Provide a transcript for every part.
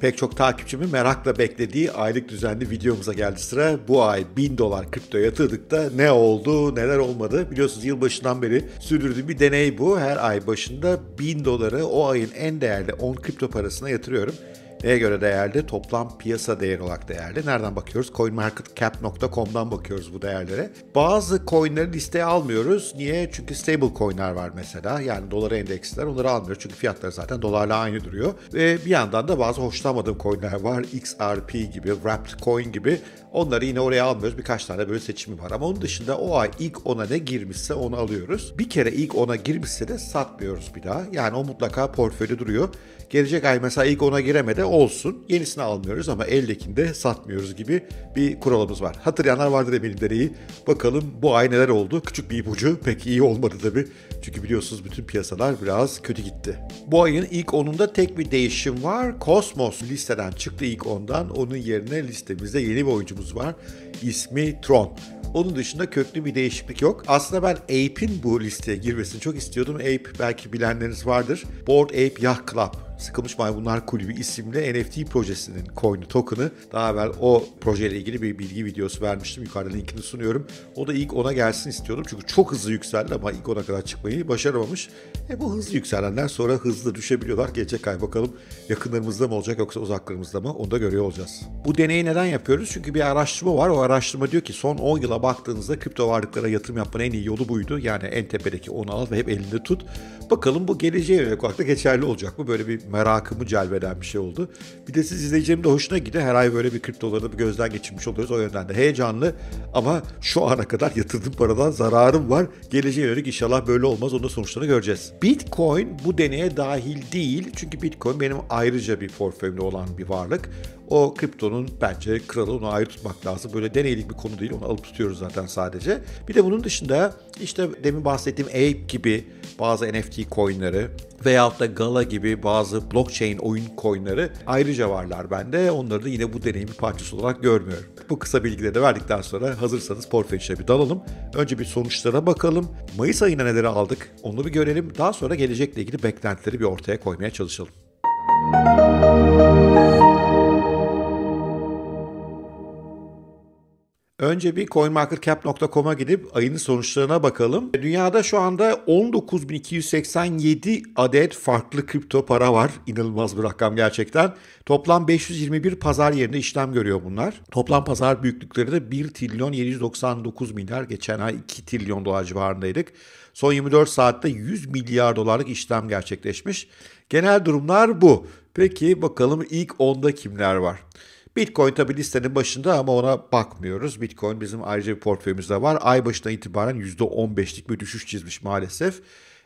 Pek çok takipçimin merakla beklediği aylık düzenli videomuza geldi sıra. Bu ay 1000 dolar kripto yatırdık da ne oldu neler olmadı. Biliyorsunuz yılbaşından beri sürdürdüğüm bir deney bu. Her ay başında 1000 doları o ayın en değerli 10 kripto parasına yatırıyorum. Neye göre değerli? Toplam piyasa değeri olarak değerli. Nereden bakıyoruz? CoinMarketCap.com'dan bakıyoruz bu değerlere. Bazı coinleri listeye almıyoruz. Niye? Çünkü stable coinler var mesela. Yani dolara endeksler onları almıyoruz. Çünkü fiyatları zaten dolarla aynı duruyor. Ve bir yandan da bazı hoşlanmadığım coinler var. XRP gibi, Wrapped Coin gibi. Onları yine oraya almıyoruz. Birkaç tane böyle seçimi var. Ama onun dışında o ay ilk ona ne girmişse onu alıyoruz. Bir kere ilk ona girmişse de satmıyoruz bir daha. Yani o mutlaka portföyde duruyor. Gelecek ay mesela ilk ona giremedi olsun yenisini almıyoruz ama eldekini satmıyoruz gibi bir kuralımız var. Hatırlayanlar vardır eminim deneyi. Bakalım bu ay neler oldu? Küçük bir ipucu pek iyi olmadı tabii. Çünkü biliyorsunuz bütün piyasalar biraz kötü gitti. Bu ayın ilk 10'unda tek bir değişim var. Cosmos listeden çıktı ilk 10'dan. Onun yerine listemizde yeni bir oyuncumuz var. İsmi Tron. Onun dışında köklü bir değişiklik yok. Aslında ben Ape'in bu listeye girmesini çok istiyordum. Ape belki bilenleriniz vardır. Board Ape Yacht Club Sıkılmış Maymunlar Kulübü isimli NFT projesinin coin'i token'ı. Daha evvel o projeyle ilgili bir bilgi videosu vermiştim. Yukarıda linkini sunuyorum. O da ilk ona gelsin istiyordum. Çünkü çok hızlı yükseldi ama ilk ona kadar çıkmayı başaramamış. E bu hızlı yükselenler sonra hızlı düşebiliyorlar. Gelecek ay bakalım yakınlarımızda mı olacak yoksa uzaklarımızda mı onu da görüyor olacağız. Bu deneyi neden yapıyoruz? Çünkü bir araştırma var. O araştırma diyor ki son 10 yıla baktığınızda kripto varlıklara yatırım yapmanın en iyi yolu buydu. Yani en tepedeki onu al ve hep elinde tut. Bakalım bu geleceğe yönelik olarak da geçerli olacak mı? Böyle bir merakımı celbeden bir şey oldu. Bir de siz izleyeceğim de hoşuna gidiyor. Her ay böyle bir 40 doları bir gözden geçirmiş oluyoruz. O yönden de heyecanlı ama şu ana kadar yatırdığım paradan zararım var. Geleceğe yönelik inşallah böyle olmaz. Onun sonuçlarını göreceğiz. Bitcoin bu deneye dahil değil. Çünkü Bitcoin benim ayrıca bir portföyümde olan bir varlık. O kriptonun bence kralı onu ayrı tutmak lazım. Böyle deneylik bir konu değil onu alıp tutuyoruz zaten sadece. Bir de bunun dışında işte demin bahsettiğim Ape gibi bazı NFT coinleri veyahut da Gala gibi bazı blockchain oyun coinleri ayrıca varlar bende. Onları da yine bu deneyimin parçası olarak görmüyorum. Bu kısa bilgileri de verdikten sonra hazırsanız portföyüne bir dalalım. Önce bir sonuçlara bakalım. Mayıs ayında neleri aldık onu bir görelim. Daha sonra gelecekle ilgili beklentileri bir ortaya koymaya çalışalım. Müzik önce bir coinmarketcap.com'a gidip ayının sonuçlarına bakalım. Dünyada şu anda 19.287 adet farklı kripto para var. İnanılmaz bir rakam gerçekten. Toplam 521 pazar yerinde işlem görüyor bunlar. Toplam pazar büyüklükleri de 1 trilyon 799 milyar. Geçen ay 2 trilyon dolar civarındaydık. Son 24 saatte 100 milyar dolarlık işlem gerçekleşmiş. Genel durumlar bu. Peki bakalım ilk onda kimler var? Bitcoin tabi listenin başında ama ona bakmıyoruz. Bitcoin bizim ayrıca bir portföyümüzde var. Ay başına itibaren %15'lik bir düşüş çizmiş maalesef.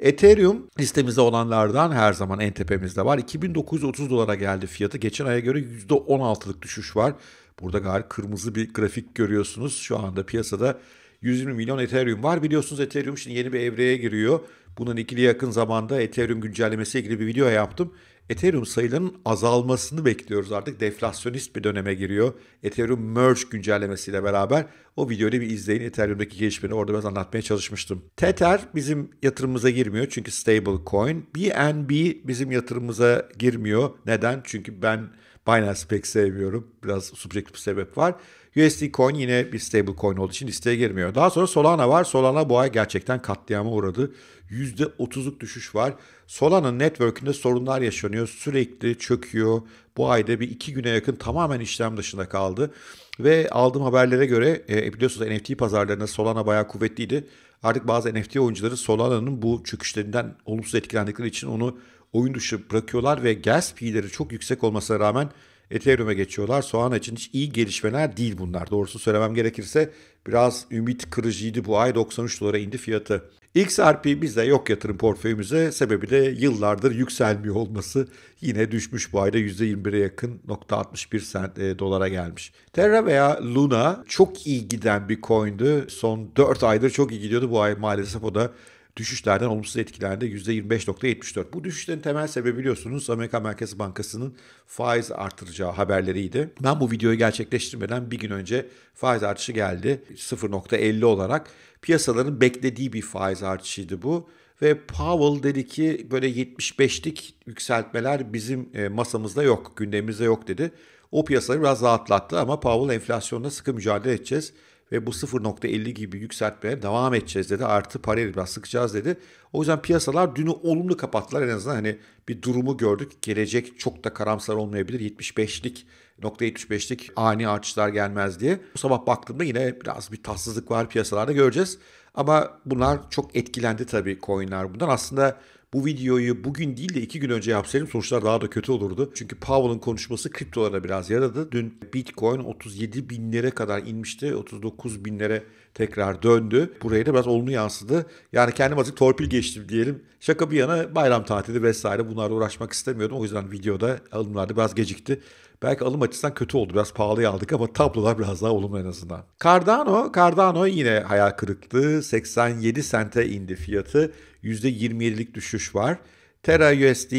Ethereum listemizde olanlardan her zaman en tepemizde var. 2930 dolara geldi fiyatı. Geçen aya göre %16'lık düşüş var. Burada gayet kırmızı bir grafik görüyorsunuz. Şu anda piyasada 120 milyon Ethereum var. Biliyorsunuz Ethereum şimdi yeni bir evreye giriyor. Bunun ikili yakın zamanda Ethereum güncellemesi ilgili bir video yaptım. Ethereum sayılarının azalmasını bekliyoruz artık. Deflasyonist bir döneme giriyor. Ethereum Merge güncellemesiyle beraber o videoyu bir izleyin. Ethereum'daki gelişmeleri orada biraz anlatmaya çalışmıştım. Tether bizim yatırımımıza girmiyor çünkü stable coin. BNB bizim yatırımımıza girmiyor. Neden? Çünkü ben Binance'i pek sevmiyorum. Biraz subjektif bir sebep var. USD Coin yine bir stable coin olduğu için listeye girmiyor. Daha sonra Solana var. Solana bu ay gerçekten katliama uğradı. %30'luk düşüş var. Solana network'ünde sorunlar yaşanıyor. Sürekli çöküyor. Bu ayda bir iki güne yakın tamamen işlem dışında kaldı. Ve aldığım haberlere göre e, biliyorsunuz NFT pazarlarında Solana bayağı kuvvetliydi. Artık bazı NFT oyuncuları Solana'nın bu çöküşlerinden olumsuz etkilendikleri için onu oyun dışı bırakıyorlar ve gas fee'leri çok yüksek olmasına rağmen Ethereum'e geçiyorlar. Soğan için hiç iyi gelişmeler değil bunlar. Doğrusu söylemem gerekirse biraz ümit kırıcıydı bu ay 93 dolara indi fiyatı. XRP bizde yok yatırım portföyümüze sebebi de yıllardır yükselmiyor olması. Yine düşmüş bu ayda %21'e yakın 0.61 sent e, dolara gelmiş. Terra veya Luna çok iyi giden bir coin'di. Son 4 aydır çok iyi gidiyordu. Bu ay maalesef o da düşüşlerden olumsuz etkilerde %25.74. Bu düşüşlerin temel sebebi biliyorsunuz Amerika Merkez Bankası'nın faiz artıracağı haberleriydi. Ben bu videoyu gerçekleştirmeden bir gün önce faiz artışı geldi 0.50 olarak. Piyasaların beklediği bir faiz artışıydı bu ve Powell dedi ki böyle 75'lik yükseltmeler bizim e, masamızda yok, gündemimizde yok dedi. O piyasaları biraz rahatlattı ama Powell enflasyonda sıkı mücadele edeceğiz ve bu 0.50 gibi yükseltmeye devam edeceğiz dedi. Artı parayı biraz sıkacağız dedi. O yüzden piyasalar dünü olumlu kapattılar. En azından hani bir durumu gördük. Gelecek çok da karamsar olmayabilir. 75'lik nokta 75'lik ani artışlar gelmez diye. Bu sabah baktığımda yine biraz bir tatsızlık var piyasalarda göreceğiz. Ama bunlar çok etkilendi tabii coinler bundan. Aslında bu videoyu bugün değil de iki gün önce yapsaydım sonuçlar daha da kötü olurdu. Çünkü Powell'ın konuşması kriptolara biraz yaradı. Dün Bitcoin 37 binlere kadar inmişti. 39 binlere tekrar döndü. Buraya da biraz olumlu yansıdı. Yani kendim azıcık torpil geçtim diyelim. Şaka bir yana bayram tatili vesaire bunlarla uğraşmak istemiyordum. O yüzden videoda alımlarda biraz gecikti. Belki alım açısından kötü oldu. Biraz pahalıya aldık ama tablolar biraz daha olumlu en azından. Cardano, Cardano yine hayal kırıklığı. 87 sente indi fiyatı. %27'lik düşüş var. Terra USD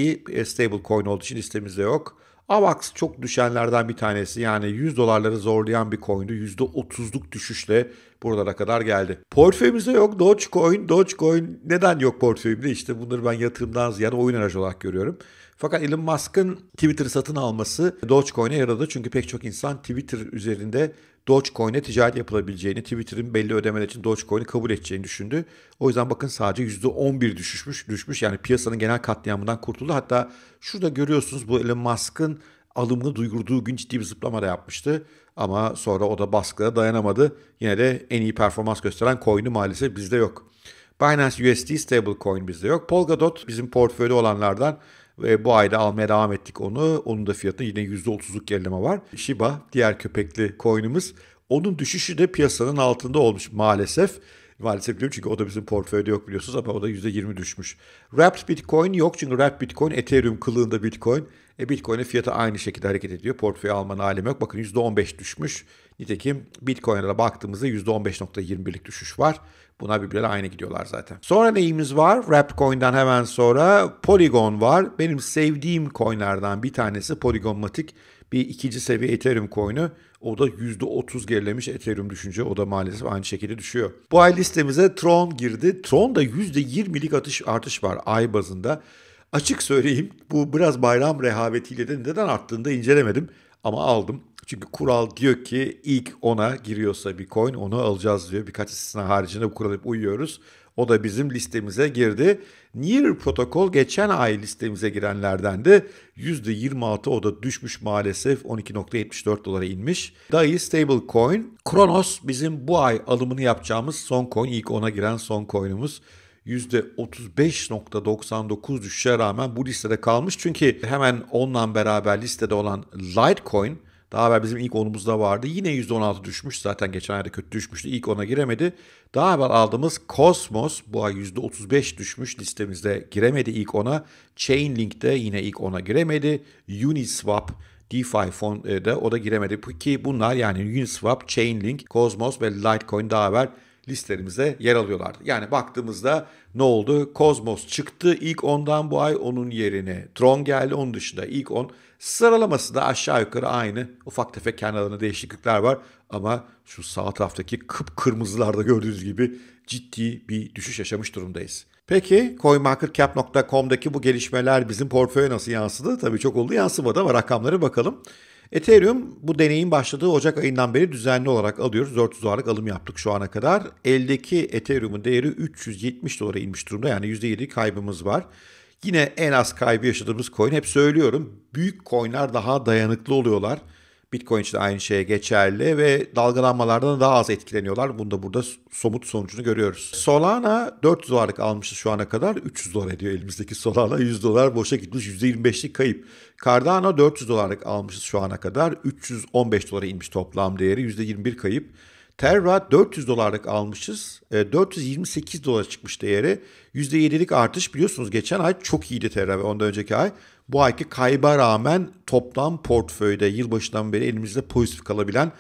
stable coin olduğu için listemizde yok. AVAX çok düşenlerden bir tanesi yani 100 dolarları zorlayan bir coin'di. %30'luk düşüşle buralara kadar geldi. Portföyümüzde yok Dogecoin. Dogecoin neden yok portföyümde? İşte bunları ben yatırımdan ziyade oyun aracı olarak görüyorum. Fakat Elon Musk'ın Twitter satın alması Dogecoin'e yaradı. Çünkü pek çok insan Twitter üzerinde Dogecoin'e ticaret yapılabileceğini, Twitter'ın belli ödemeler için Dogecoin'i kabul edeceğini düşündü. O yüzden bakın sadece %11 düşmüş, düşmüş. Yani piyasanın genel katliamından kurtuldu. Hatta şurada görüyorsunuz bu Elon Musk'ın alımını duyurduğu gün ciddi bir zıplama da yapmıştı. Ama sonra o da baskıya dayanamadı. Yine de en iyi performans gösteren coin'i maalesef bizde yok. Binance USD stablecoin bizde yok. Polkadot bizim portföyde olanlardan ve bu ayda almaya devam ettik onu. Onun da fiyatı yine %30'luk gerileme var. Shiba diğer köpekli coin'imiz. Onun düşüşü de piyasanın altında olmuş maalesef. Maalesef biliyorum çünkü o da bizim portföyde yok biliyorsunuz ama o da %20 düşmüş. Wrapped Bitcoin yok çünkü Wrapped Bitcoin Ethereum kılığında Bitcoin. E Bitcoin'in fiyatı aynı şekilde hareket ediyor. Portföy almanın alemi yok. Bakın %15 düşmüş. Nitekim Bitcoin'e de baktığımızda %15.21'lik düşüş var. Buna birbirleri aynı gidiyorlar zaten. Sonra neyimiz var? Wrapped Coin'den hemen sonra Polygon var. Benim sevdiğim coinlerden bir tanesi Polygon Matic bir ikinci seviye Ethereum coin'i o da %30 gerilemiş Ethereum düşünce o da maalesef aynı şekilde düşüyor. Bu ay listemize Tron girdi. Tron'da %20'lik atış, artış var ay bazında. Açık söyleyeyim bu biraz bayram rehavetiyle de neden arttığını da incelemedim ama aldım. Çünkü kural diyor ki ilk ona giriyorsa bir coin onu alacağız diyor. Birkaç istisna haricinde bu kurala uyuyoruz. O da bizim listemize girdi. Near protokol geçen ay listemize girenlerden de %26 o da düşmüş maalesef 12.74 dolara inmiş. DAI stablecoin Kronos bizim bu ay alımını yapacağımız son coin ilk ona giren son coin'imiz. %35.99 düşüşe rağmen bu listede kalmış. Çünkü hemen onunla beraber listede olan Litecoin daha evvel bizim ilk 10'umuzda vardı. Yine %16 düşmüş. Zaten geçen ayda kötü düşmüştü. İlk 10'a giremedi. Daha evvel aldığımız Cosmos bu ay %35 düşmüş. Listemizde giremedi ilk 10'a. Chainlink de yine ilk 10'a giremedi. Uniswap DeFi fonda e, o da giremedi. Ki bunlar yani Uniswap, Chainlink, Cosmos ve Litecoin daha evvel listelerimize yer alıyorlardı. Yani baktığımızda ne oldu? Cosmos çıktı ilk ondan bu ay onun yerine. Tron geldi onun dışında ilk 10 Sıralaması da aşağı yukarı aynı. Ufak tefek kenarlarında değişiklikler var. Ama şu sağ taraftaki kıpkırmızılarda gördüğünüz gibi ciddi bir düşüş yaşamış durumdayız. Peki coinmarketcap.com'daki bu gelişmeler bizim portföye nasıl yansıdı? Tabii çok oldu yansımadı ama rakamları bakalım. Ethereum bu deneyin başladığı Ocak ayından beri düzenli olarak alıyoruz. 400 dolarlık alım yaptık şu ana kadar. Eldeki Ethereum'un değeri 370 dolara inmiş durumda. Yani %7 kaybımız var. Yine en az kaybı yaşadığımız coin hep söylüyorum. Büyük coinler daha dayanıklı oluyorlar. Bitcoin için aynı şeye geçerli ve dalgalanmalardan daha az etkileniyorlar. Bunu da burada somut sonucunu görüyoruz. Solana 400 dolarlık almıştı şu ana kadar. 300 dolar ediyor elimizdeki Solana. 100 dolar boşa gitmiş. %25'lik kayıp. Cardano 400 dolarlık almışız şu ana kadar. 315 dolara inmiş toplam değeri. %21 kayıp. Terra 400 dolarlık almışız. E, 428 dolara çıkmış değeri. %7'lik artış biliyorsunuz geçen ay çok iyiydi Terra ve ondan önceki ay. Bu ayki kayba rağmen toplam portföyde yılbaşından beri elimizde pozitif kalabilen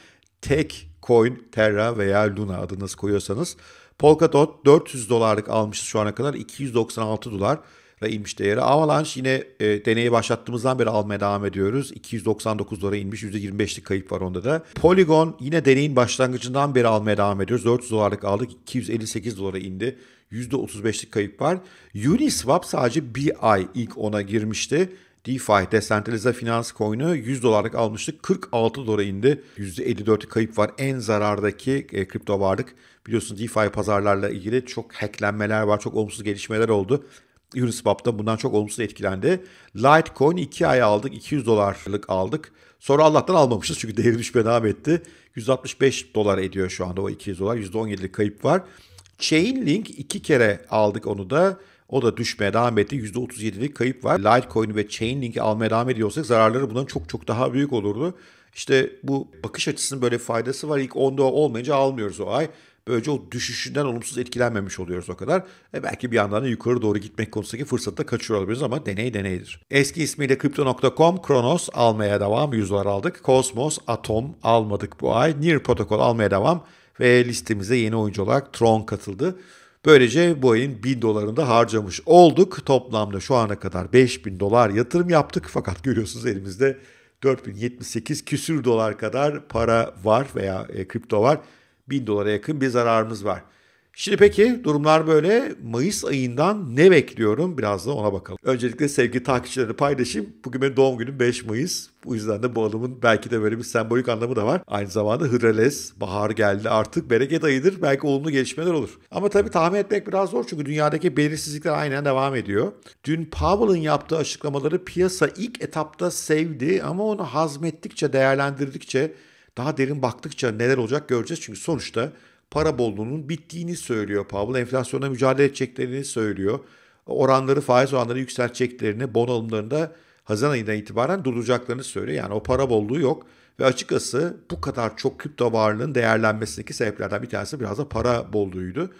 tek coin Terra veya Luna adını koyuyorsanız. Polkadot 400 dolarlık almışız şu ana kadar 296 dolar dolara inmiş değeri. Avalanche yine e, deneyi başlattığımızdan beri almaya devam ediyoruz. 299 dolara inmiş. %25'lik kayıp var onda da. Polygon yine deneyin başlangıcından beri almaya devam ediyoruz. 400 dolarlık aldık. 258 dolara indi. %35'lik kayıp var. Uniswap sadece bir ay ilk ona girmişti. DeFi, Decentralize Finans Coin'u 100 dolarlık almıştık. 46 dolara indi. %54 kayıp var. En zarardaki e, kripto varlık. Biliyorsunuz DeFi pazarlarla ilgili çok hacklenmeler var. Çok olumsuz gelişmeler oldu. Uniswap'ta bundan çok olumsuz etkilendi. Litecoin 2 ay aldık. 200 dolarlık aldık. Sonra Allah'tan almamışız çünkü değeri düşmeye devam etti. 165 dolar ediyor şu anda o 200 dolar. %17'lik kayıp var. Chainlink iki kere aldık onu da. O da düşmeye devam etti. %37'lik kayıp var. Litecoin ve Chainlink'i almaya devam ediyorsak zararları bundan çok çok daha büyük olurdu. İşte bu bakış açısının böyle faydası var. İlk onda olmayınca almıyoruz o ay. Böylece o düşüşünden olumsuz etkilenmemiş oluyoruz o kadar. E belki bir yandan da yukarı doğru gitmek konusundaki fırsatı da kaçırıyor olabiliriz ama deney deneydir. Eski ismiyle Crypto.com, Kronos almaya devam 100 dolar aldık. Cosmos, Atom almadık bu ay. Near Protocol almaya devam ve listemize yeni oyuncu olarak Tron katıldı. Böylece bu ayın 1000 dolarını da harcamış olduk. Toplamda şu ana kadar 5000 dolar yatırım yaptık fakat görüyorsunuz elimizde 4078 küsür dolar kadar para var veya e, kripto var. 1000 dolara yakın bir zararımız var. Şimdi peki durumlar böyle. Mayıs ayından ne bekliyorum? Biraz da ona bakalım. Öncelikle sevgili takipçilerle paylaşayım. Bugün benim doğum günüm 5 Mayıs. Bu yüzden de bu alımın belki de böyle bir sembolik anlamı da var. Aynı zamanda hıdrelez, bahar geldi artık bereket ayıdır. Belki olumlu gelişmeler olur. Ama tabii tahmin etmek biraz zor çünkü dünyadaki belirsizlikler aynen devam ediyor. Dün Powell'ın yaptığı açıklamaları piyasa ilk etapta sevdi ama onu hazmettikçe, değerlendirdikçe daha derin baktıkça neler olacak göreceğiz. Çünkü sonuçta para bolluğunun bittiğini söylüyor Powell. Enflasyona mücadele edeceklerini söylüyor. Oranları, faiz oranları yükselteceklerini, bon alımlarında Haziran ayından itibaren durduracaklarını söylüyor. Yani o para bolluğu yok. Ve açıkçası bu kadar çok kripto varlığın değerlenmesindeki sebeplerden bir tanesi biraz da para bolluğuydu.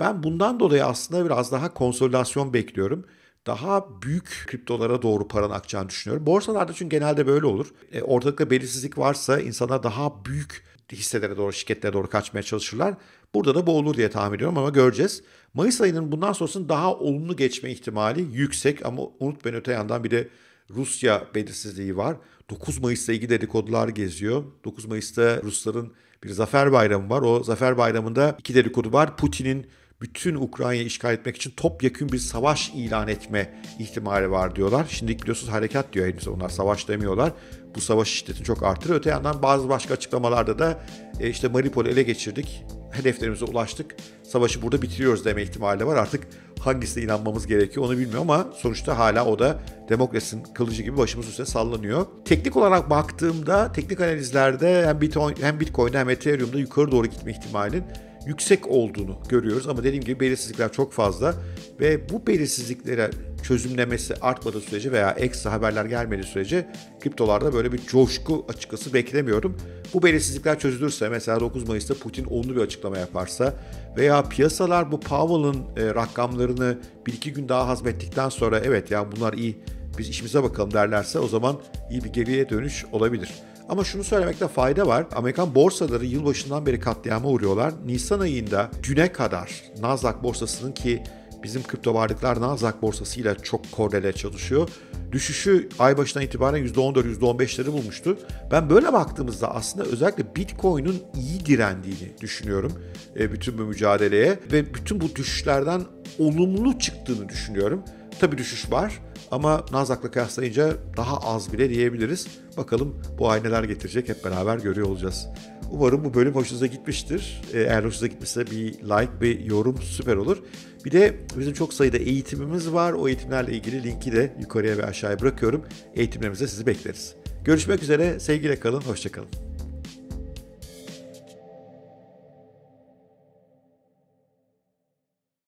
Ben bundan dolayı aslında biraz daha konsolidasyon bekliyorum daha büyük kriptolara doğru paranın akacağını düşünüyorum. Borsalarda çünkü genelde böyle olur. E, ortalıkta belirsizlik varsa insanlar daha büyük hisselere doğru, şirketlere doğru kaçmaya çalışırlar. Burada da bu olur diye tahmin ediyorum ama göreceğiz. Mayıs ayının bundan sonrasının daha olumlu geçme ihtimali yüksek ama unutmayın öte yandan bir de Rusya belirsizliği var. 9 Mayıs'la ilgili dedikodular geziyor. 9 Mayıs'ta Rusların bir zafer bayramı var. O zafer bayramında iki dedikodu var. Putin'in bütün Ukrayna'yı işgal etmek için topyekun bir savaş ilan etme ihtimali var diyorlar. Şimdi biliyorsunuz harekat diyor henüz onlar savaş demiyorlar. Bu savaş şiddetini çok artırır. Öte yandan bazı başka açıklamalarda da e, işte Mariupol'ü ele geçirdik, hedeflerimize ulaştık, savaşı burada bitiriyoruz deme ihtimali var. Artık hangisine inanmamız gerekiyor onu bilmiyorum ama sonuçta hala o da demokrasinin kılıcı gibi başımız üstüne sallanıyor. Teknik olarak baktığımda teknik analizlerde hem Bitcoin, hem Bitcoin'de hem Ethereum'da yukarı doğru gitme ihtimalinin yüksek olduğunu görüyoruz. Ama dediğim gibi belirsizlikler çok fazla ve bu belirsizliklere çözümlemesi artmadığı sürece veya ekstra haberler gelmediği sürece kriptolarda böyle bir coşku açıkçası beklemiyorum. Bu belirsizlikler çözülürse mesela 9 Mayıs'ta Putin onlu bir açıklama yaparsa veya piyasalar bu Powell'ın e, rakamlarını bir iki gün daha hazmettikten sonra evet ya bunlar iyi biz işimize bakalım derlerse o zaman iyi bir geriye dönüş olabilir. Ama şunu söylemekte fayda var. Amerikan borsaları yılbaşından beri katliama uğruyorlar. Nisan ayında güne kadar Nasdaq borsasının ki bizim kripto varlıklar Nasdaq borsasıyla çok korrele çalışıyor. Düşüşü ay başından itibaren %14-%15'leri bulmuştu. Ben böyle baktığımızda aslında özellikle Bitcoin'un iyi direndiğini düşünüyorum e, bütün bu mücadeleye ve bütün bu düşüşlerden olumlu çıktığını düşünüyorum. Tabii düşüş var ama Nazak'la kıyaslayınca daha az bile diyebiliriz. Bakalım bu ayneler getirecek hep beraber görüyor olacağız. Umarım bu bölüm hoşunuza gitmiştir. Ee, eğer hoşunuza gitmişse bir like, bir yorum süper olur. Bir de bizim çok sayıda eğitimimiz var. O eğitimlerle ilgili linki de yukarıya ve aşağıya bırakıyorum. Eğitimlerimize sizi bekleriz. Görüşmek üzere, sevgiyle kalın, hoşçakalın.